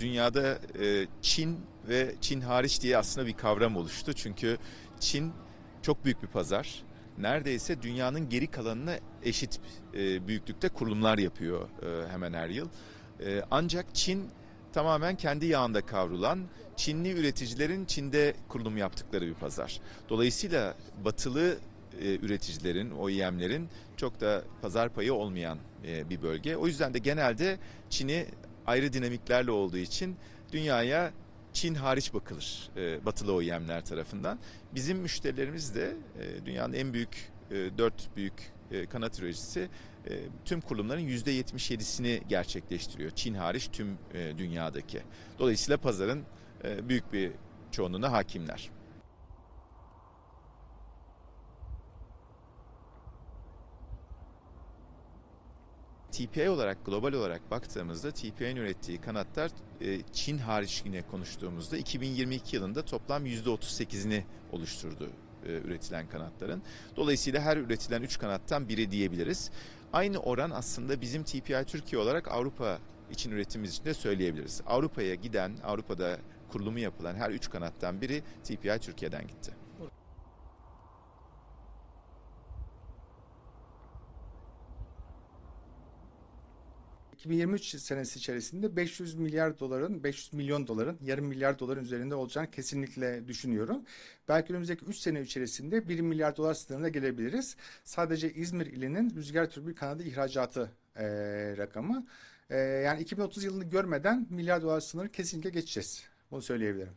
dünyada e, Çin ve Çin hariç diye aslında bir kavram oluştu. Çünkü Çin çok büyük bir pazar. Neredeyse dünyanın geri kalanına eşit e, büyüklükte kurulumlar yapıyor e, hemen her yıl. E, ancak Çin tamamen kendi yağında kavrulan Çinli üreticilerin Çin'de kurulum yaptıkları bir pazar. Dolayısıyla batılı e, üreticilerin, OEM'lerin çok da pazar payı olmayan e, bir bölge. O yüzden de genelde Çin'i ayrı dinamiklerle olduğu için dünyaya Çin hariç bakılır e, batılı OEM'ler tarafından. Bizim müşterilerimiz de e, dünyanın en büyük e, dört büyük e, kanat üreticisi e, tüm kurulumların yüzde yetmiş yedisini gerçekleştiriyor. Çin hariç tüm e, dünyadaki. Dolayısıyla pazarın e, büyük bir çoğunluğuna hakimler. TPI olarak global olarak baktığımızda TPI'nin ürettiği kanatlar e, Çin hariç yine konuştuğumuzda 2022 yılında toplam %38'ini oluşturdu e, üretilen kanatların. Dolayısıyla her üretilen 3 kanattan biri diyebiliriz. Aynı oran aslında bizim TPI Türkiye olarak Avrupa için üretimimiz için de söyleyebiliriz. Avrupa'ya giden, Avrupa'da kurulumu yapılan her 3 kanattan biri TPI Türkiye'den gitti. 2023 senesi içerisinde 500 milyar doların, 500 milyon doların, yarım milyar doların üzerinde olacağını kesinlikle düşünüyorum. Belki önümüzdeki 3 sene içerisinde 1 milyar dolar sınırına gelebiliriz. Sadece İzmir ilinin rüzgar türbülü kanadı ihracatı e, rakamı. E, yani 2030 yılını görmeden milyar dolar sınırı kesinlikle geçeceğiz. Bunu söyleyebilirim.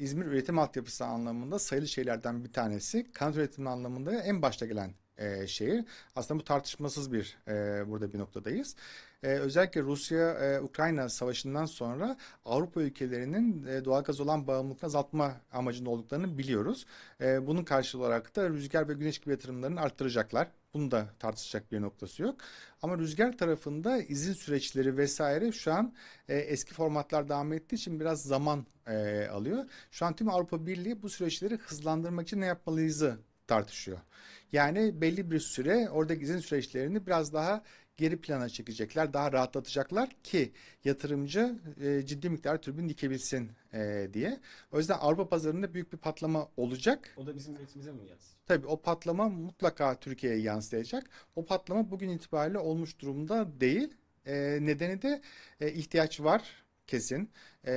İzmir üretim altyapısı anlamında sayılı şeylerden bir tanesi. Kanat üretimi anlamında en başta gelen e, şehir. Aslında bu tartışmasız bir e, burada bir noktadayız. E, özellikle Rusya-Ukrayna e, savaşından sonra Avrupa ülkelerinin e, doğalgaz olan bağımlılığını azaltma amacında olduklarını biliyoruz. E, bunun karşılığı olarak da rüzgar ve güneş gibi yatırımlarını arttıracaklar bunu da tartışacak bir noktası yok. Ama rüzgar tarafında izin süreçleri vesaire şu an e, eski formatlar devam ettiği için biraz zaman e, alıyor. Şu an tüm Avrupa Birliği bu süreçleri hızlandırmak için ne yapmalıyızı tartışıyor. Yani belli bir süre orada izin süreçlerini biraz daha geri plana çekecekler, daha rahatlatacaklar ki yatırımcı e, ciddi miktar türbin dikebilsin e, diye. O yüzden Avrupa pazarında büyük bir patlama olacak. O da bizim üretimimize mi yansıyacak? Tabii o patlama mutlaka Türkiye'ye yansıyacak. O patlama bugün itibariyle olmuş durumda değil. E, nedeni de e, ihtiyaç var kesin. E,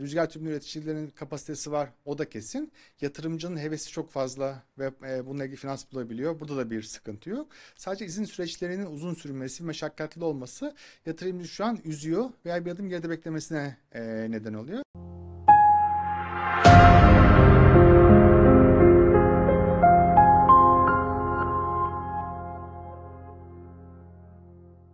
rüzgar tüpünü üreticilerinin kapasitesi var o da kesin. Yatırımcının hevesi çok fazla ve e, bununla ilgili finans bulabiliyor. Burada da bir sıkıntı yok. Sadece izin süreçlerinin uzun sürmesi, ve meşakkatli olması yatırımcı şu an üzüyor veya bir adım geride beklemesine e, neden oluyor.